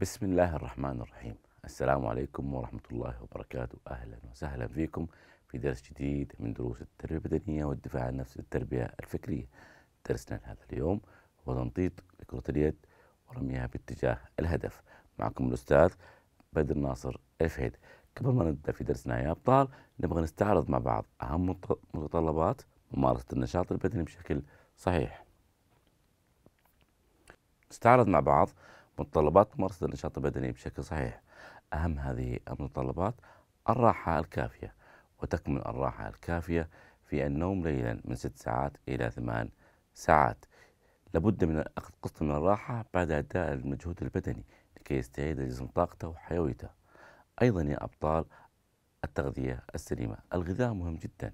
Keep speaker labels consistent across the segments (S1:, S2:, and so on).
S1: بسم الله الرحمن الرحيم السلام عليكم ورحمة الله وبركاته أهلا وسهلا فيكم في درس جديد من دروس التربية البدنية والدفاع عن النفس التربية الفكرية درسنا هذا اليوم هو تنطيط لكرة اليد ورميها باتجاه الهدف معكم الأستاذ بدر ناصر الفهيد قبل ما نبدأ في درسنا يا أبطال نبغى نستعرض مع بعض أهم متطلبات ممارسة النشاط البدني بشكل صحيح نستعرض مع بعض متطلبات ممارسة النشاط البدني بشكل صحيح أهم هذه المتطلبات الراحة الكافية وتكمن الراحة الكافية في النوم ليلا من ست ساعات إلى ثمان ساعات لابد من أخذ قسط من الراحة بعد أداء المجهود البدني لكي يستعيد الجسم طاقته وحيويته أيضا يا أبطال التغذية السليمة الغذاء مهم جدا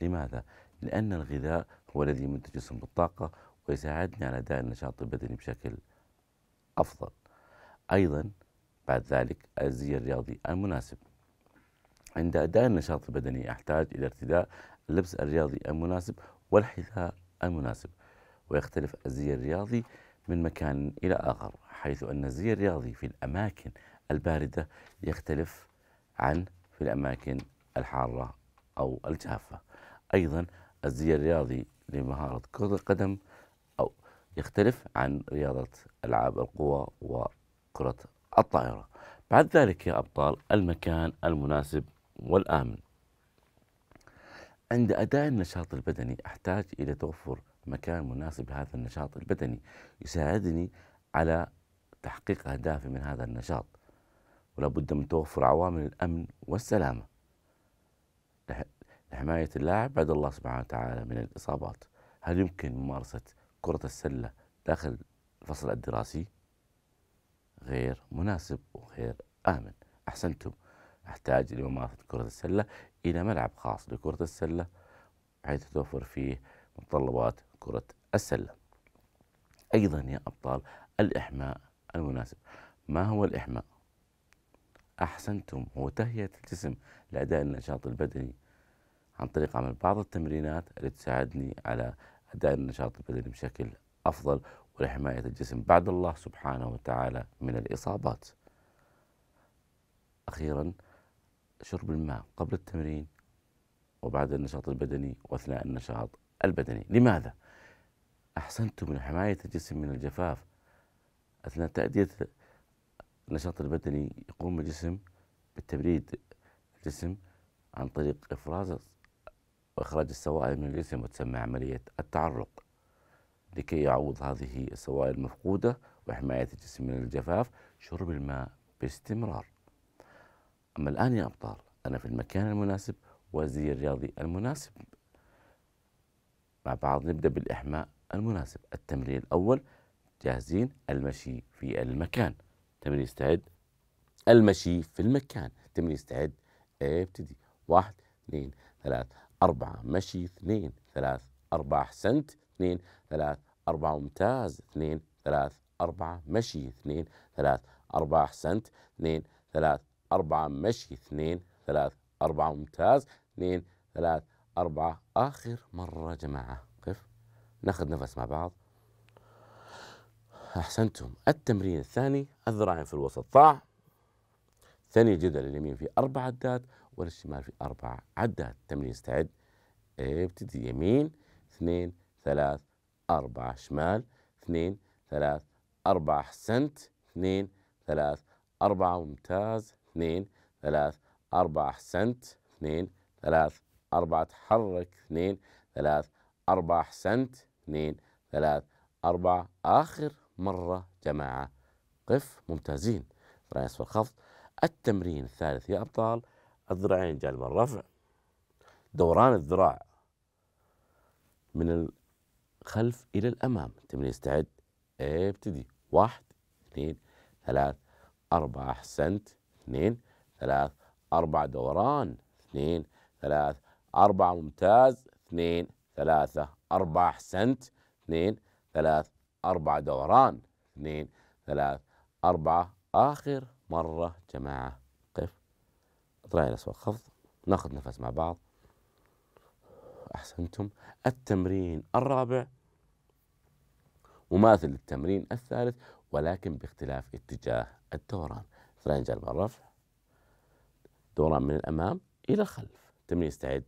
S1: لماذا؟ لأن الغذاء هو الذي يمد الجسم بالطاقة ويساعدني على أداء النشاط البدني بشكل أفضل أيضا بعد ذلك الزي الرياضي المناسب عند أداء النشاط البدني أحتاج إلى ارتداء اللبس الرياضي المناسب والحذاء المناسب ويختلف الزي الرياضي من مكان إلى آخر حيث أن الزي الرياضي في الأماكن الباردة يختلف عن في الأماكن الحارة أو الجافة أيضا الزي الرياضي لمهارة كرة القدم يختلف عن رياضة ألعاب القوى وكرة الطائرة بعد ذلك يا أبطال المكان المناسب والآمن عند أداء النشاط البدني أحتاج إلى توفر مكان مناسب لهذا النشاط البدني يساعدني على تحقيق أهدافي من هذا النشاط ولا بد من توفر عوامل الأمن والسلامة لحماية اللاعب بعد الله سبحانه وتعالى من الإصابات هل يمكن ممارسة كرة السلة داخل الفصل الدراسي غير مناسب وغير آمن أحسنتم أحتاج لممارسة كرة السلة إلى ملعب خاص لكرة السلة حيث توفر فيه متطلبات كرة السلة أيضا يا أبطال الإحماء المناسب ما هو الإحماء؟ أحسنتم هو تهيئة الجسم لأداء النشاط البدني عن طريق عمل بعض التمرينات اللي تساعدني على أداء النشاط البدني بشكل أفضل ولحماية الجسم بعد الله سبحانه وتعالى من الإصابات أخيرا شرب الماء قبل التمرين وبعد النشاط البدني وأثناء النشاط البدني لماذا؟ أحسنتم من حماية الجسم من الجفاف أثناء تأدية النشاط البدني يقوم الجسم بالتبريد الجسم عن طريق إفراز وإخراج السوائل من الجسم وتسمى عملية التعرق لكي يعوض هذه السوائل المفقودة وحماية الجسم من الجفاف شرب الماء باستمرار أما الآن يا أبطال أنا في المكان المناسب وزي الرياضي المناسب مع بعض نبدأ بالإحماء المناسب التمرين الأول جاهزين المشي في المكان تمرين استعد المشي في المكان تمرين استعد إيه، ابتدي واحد اثنين ثلاث أربعة مشي اثنين ثلاث أربعة أحسنت اثنين ثلاث أربعة ممتاز اثنين ثلاث أربعة مشي اثنين ثلاث أربعة أحسنت اثنين ثلاث أربعة مشي اثنين ثلاث أربعة ممتاز اثنين ثلاث أربعة آخر مرة جماعة كيف ناخذ نفس مع بعض أحسنتم التمرين الثاني الذراعين في الوسط طاع ثاني جدل اليمين في أربع عدات والشمال في أربعة عدات التمرين استعد إيه، ابتدي يمين اثنين ثلاث أربعة شمال اثنين ثلاث أربعة أحسنت اثنين ثلاث أربعة ممتاز اثنين ثلاث أربعة أحسنت اثنين ثلاث أربعة تحرك اثنين ثلاث أربعة أحسنت اثنين ثلاث أربعة آخر مرة جماعة قف ممتازين أسفل الخفض التمرين الثالث يا أبطال الذراعين يعني جانب الرفع دوران الذراع من الخلف إلى الأمام تبني استعد إيه، ابتدي واحد اثنين ثلاث أربعة أحسنت اثنين ثلاث اربعة دوران اثنين ثلاث أربعة ممتاز اثنين ثلاثة أربعة أحسنت اثنين ثلاث أربعة دوران اثنين ثلاث أربعة آخر مرة جماعة طلعنا سوا خفض ناخذ نفس مع بعض احسنتم التمرين الرابع مماثل للتمرين الثالث ولكن باختلاف اتجاه الدوران ثنائي جانب الرفع دوران من الامام الى الخلف تمرين استعد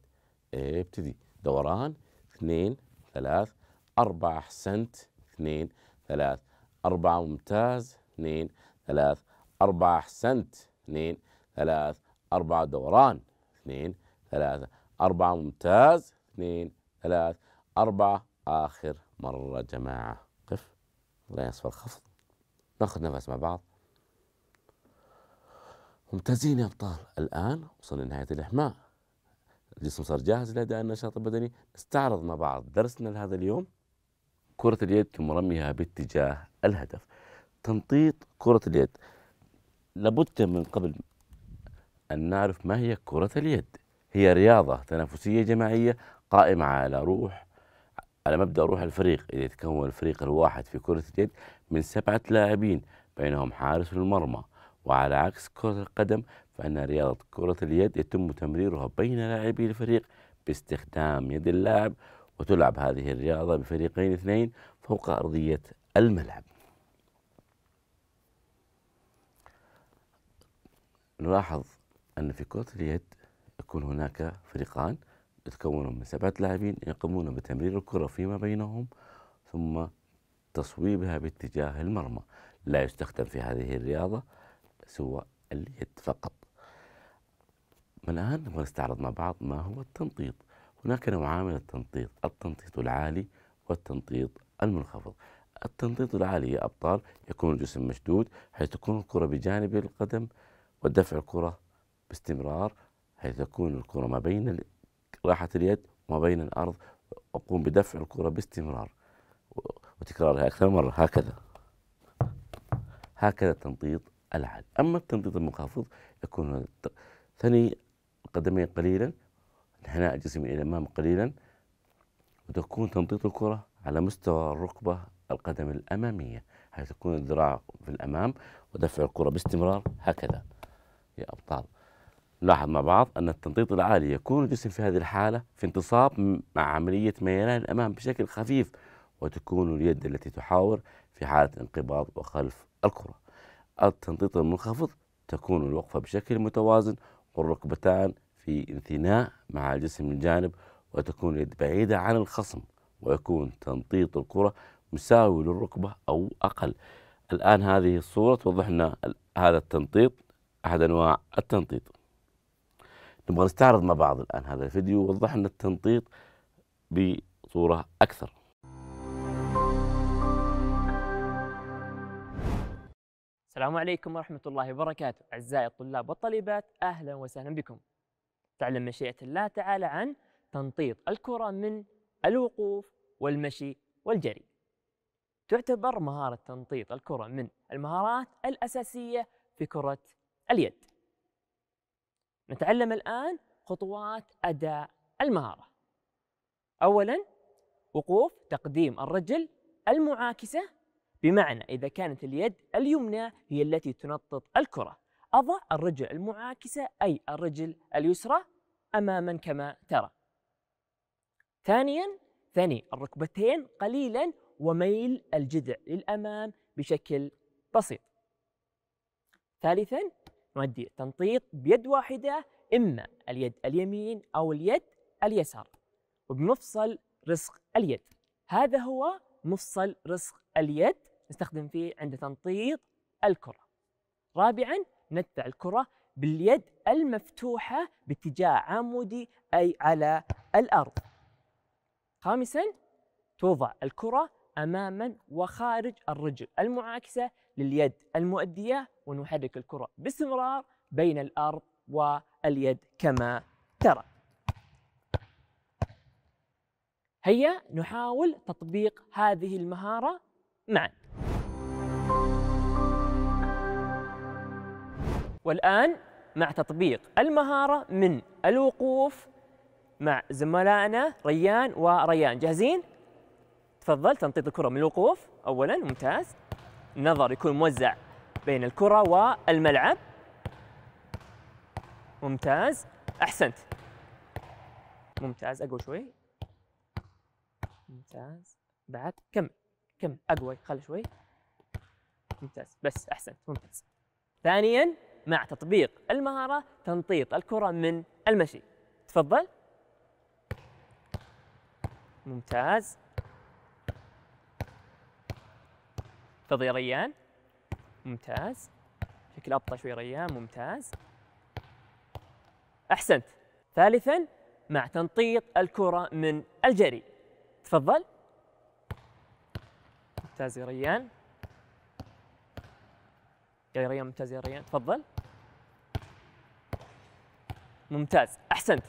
S1: ابتدي إيه، دوران اثنين ثلاث أربعة أحسنت اثنين ثلاث أربعة ممتاز اثنين ثلاث أربعة أحسنت اثنين ثلاث أربعة دوران اثنين ثلاثة أربعة ممتاز اثنين ثلاثة أربعة آخر مرة جماعة قف لا يصفر خفض ناخذ نفس مع بعض ممتازين يا أبطال الآن وصلنا لنهاية الإحماء الجسم صار جاهز لأداء النشاط البدني نستعرض مع بعض درسنا لهذا اليوم كرة اليد ثم رميها باتجاه الهدف تنطيط كرة اليد لابد من قبل أن نعرف ما هي كرة اليد هي رياضة تنافسية جماعية قائمة على روح على مبدأ روح الفريق إذا يتكون الفريق الواحد في كرة اليد من سبعة لاعبين بينهم حارس المرمى وعلى عكس كرة القدم فإن رياضة كرة اليد يتم تمريرها بين لاعبي الفريق باستخدام يد اللاعب وتلعب هذه الرياضة بفريقين اثنين فوق أرضية الملعب نلاحظ أن في كرة اليد يكون هناك فريقان يتكون من سبعة لاعبين يقومون بتمرير الكرة فيما بينهم ثم تصويبها باتجاه المرمى لا يستخدم في هذه الرياضة سوى اليد فقط من الآن نستعرض مع بعض ما هو التنطيط هناك نوعان من التنطيط التنطيط العالي والتنطيط المنخفض التنطيط العالي يا أبطال يكون الجسم مشدود حيث تكون الكرة بجانب القدم ودفع الكرة باستمرار حيث تكون الكرة ما بين راحة اليد وما بين الأرض أقوم بدفع الكرة باستمرار وتكرارها أكثر مرة هكذا هكذا التنطيط العال أما التنطيط المنخفض يكون ثني القدمين قليلا انحناء الجسم إلى الأمام قليلا وتكون تنطيط الكرة على مستوى الركبة القدم الأمامية حيث تكون الذراع في الأمام ودفع الكرة باستمرار هكذا يا أبطال نلاحظ مع بعض أن التنطيط العالي يكون الجسم في هذه الحالة في انتصاب مع عملية ميلان الأمام بشكل خفيف وتكون اليد التي تحاور في حالة انقباض وخلف الكرة التنطيط المنخفض تكون الوقفة بشكل متوازن والركبتان في انثناء مع الجسم الجانب وتكون اليد بعيدة عن الخصم ويكون تنطيط الكرة مساوي للركبة أو أقل الآن هذه الصورة توضح لنا هذا التنطيط أحد أنواع التنطيط نبغى نستعرض مع بعض الآن هذا الفيديو يوضح لنا التنطيط بصورة أكثر
S2: السلام عليكم ورحمة الله وبركاته أعزائي الطلاب والطالبات أهلا وسهلا بكم تعلم مشيئة الله تعالى عن تنطيط الكرة من الوقوف والمشي والجري تعتبر مهارة تنطيط الكرة من المهارات الأساسية في كرة اليد نتعلم الآن خطوات أداء المهارة أولا وقوف تقديم الرجل المعاكسة بمعنى إذا كانت اليد اليمنى هي التي تنطط الكرة أضع الرجل المعاكسة أي الرجل اليسرى أماما كما ترى ثانيا ثني الركبتين قليلا وميل الجذع للأمام بشكل بسيط ثالثا نودي تنطيط بيد واحدة إما اليد اليمين أو اليد اليسار وبنفصل رسق اليد هذا هو مفصل رسق اليد نستخدم فيه عند تنطيط الكرة رابعا ندفع الكرة باليد المفتوحة باتجاه عمودي أي على الأرض خامسا توضع الكرة اماما وخارج الرجل المعاكسه لليد المؤديه ونحرك الكره باستمرار بين الارض واليد كما ترى. هيا نحاول تطبيق هذه المهاره معا. والان مع تطبيق المهاره من الوقوف مع زملائنا ريان وريان جاهزين؟ تفضل تنطيط الكرة من الوقوف أولا ممتاز نظر يكون موزع بين الكرة والملعب ممتاز أحسنت ممتاز أقوى شوي ممتاز بعد كم كم أقوى خل شوي ممتاز بس أحسنت ممتاز ثانيا مع تطبيق المهارة تنطيط الكرة من المشي تفضل ممتاز فضي ريان ممتاز شكل أبطأ شوي ريان ممتاز أحسنت ثالثا مع تنطيط الكرة من الجري تفضل ممتاز يا ريان يا ريان ممتاز يا ريان تفضل ممتاز أحسنت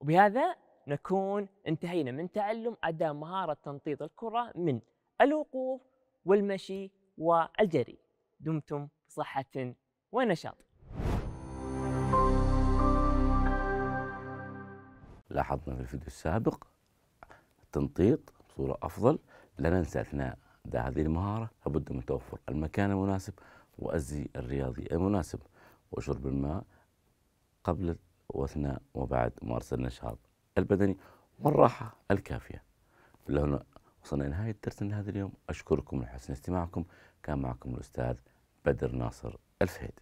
S2: وبهذا نكون انتهينا من تعلم اداء مهارة تنطيط الكرة من الوقوف والمشي والجري دمتم بصحة ونشاط
S1: لاحظنا في الفيديو السابق التنطيط بصورة أفضل لا ننسى أثناء هذه المهارة لابد من توفر المكان المناسب والزي الرياضي المناسب وشرب الماء قبل وأثناء وبعد ممارسة النشاط البدني والراحة الكافية وصلنا لنهاية درسنا لهذا اليوم أشكركم لحسن استماعكم كان معكم الأستاذ بدر ناصر الفهيد